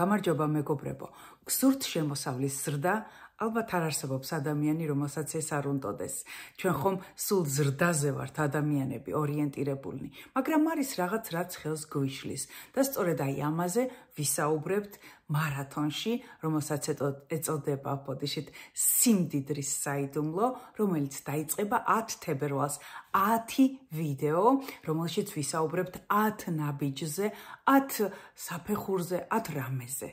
გამარჯობა მეგობრებო გსურთ შემოსავლის ზრდა ალბათ არ არსებობს ადამიანი, რომელსაც ეს არ უნდოდეს. ჩვენ ხომ სულ ზრდაზე ვართ ადამიანები, ორიენტირებულნი, მაგრამ არის რაღაც, რაც ხელს გვიშლის. და სწორედ აი ამაზე ვისაუბრებთ მარათონში, რომელსაც ეწოდება ბოდიშით სიმდიდრის საიდუმლო, რომელიც დაიწყება 10 თებერვალს. 10 ვიდეო, რომელშიც ვისაუბრებთ 10 ნაბიჯზე, 10 საფეხურზე, 10 რამეზე.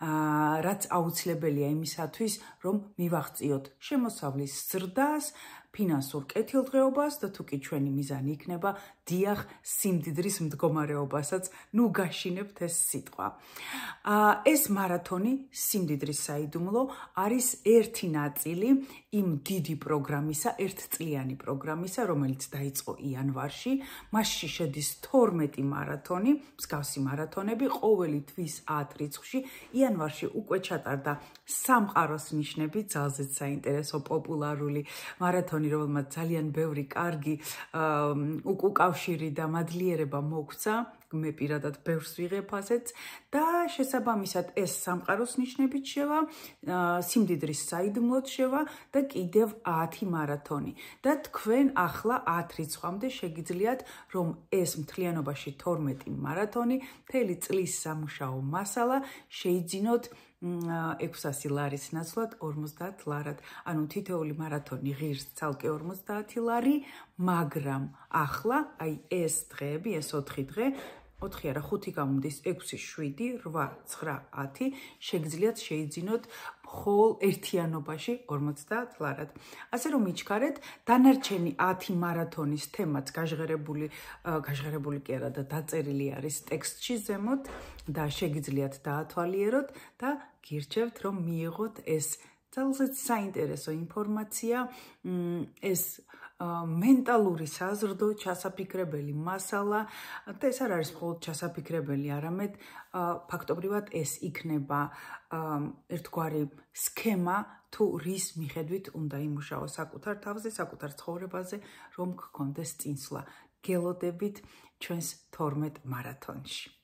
აა, რაც აუცილებელია იმისათვის, რომ რომ მივაღწიოთ შემოსავლის ზრდას ფინანსურ კეთილდღეობას და თუ კი ჩვენი მიზანი იქნება დიახ სიმდიდრის მდგომარეობასაც, ნუ გაშინებთ ეს სიტყვა. ა ეს მარათონი სიმდიდრის საიდუმლო არის ერთი ნაწილი იმ დიდი პროგრამისა, ერთწლიანი პროგრამისა, რომელიც დაიწყო იანვარში. მასში შედის 12 მარათონი, მსგავსი მარათონები ყოველი თვის 10 რიცხვში. იანვარში უკვე ჩატარდა სამყაროს ნიშნები, ძალზედ საინტერესო პოპულარული მარათონი ტონი რომელმაც ძალიან ბევრი კარგი უკავშირი და მადლიერება მოგცა მე პირადად ბევრს ვიღებ ასეც და შესაბამისად ეს სამყაროს ნიშნებით შევა სიმდიდრის საიდუმლოდ შევა და კიდევ 10 მარათონი და თქვენ ახლა 10 რიცხვამდე შეგიძლიათ რომ ეს მთლიანობაში 12 მარათონი მთელი წლის სამუშაო მასალა შეიძინოთ 600 ლარის ნაცვლად 50 ლარად. ანუ თითოეული მარათონი ღირს ცალკე 50 ლარი, მაგრამ ახლა აი ეს დღეები, ეს 4 დღე 4 არა 5 გამომდის 6 7 8 9 10 შეგძლიათ შეიძინოთ ხოლ ერთიანობაში 50 დლარად. ასე რომ მიჩქარეთ დანარჩენი 10 მარათონის თემაც გაჟღერებული გაჟღერებული კი არა და დაწერილი არის ტექსტში ზემოთ და შეგძლიათ დაათვალიეროთ და გირჩევთ რომ მიიღოთ ეს ძალზედ საინტერესო ინფორმაცია ეს მენტალური საზრდო, ჩასაფიქრებელი მასალა და ეს არ არის მხოლოდ ჩასაფიქრებელი, არამედ ფაქტობრივად ეს იქნება ერთგვარი სქემა თუ რის მიხედვით უნდა იმუშაო საკუთარ თავზე, საკუთარ ცხოვრებაზე, რომ გქონდეს წინსვლა. გელოდებით ჩვენს 12 მარათონში.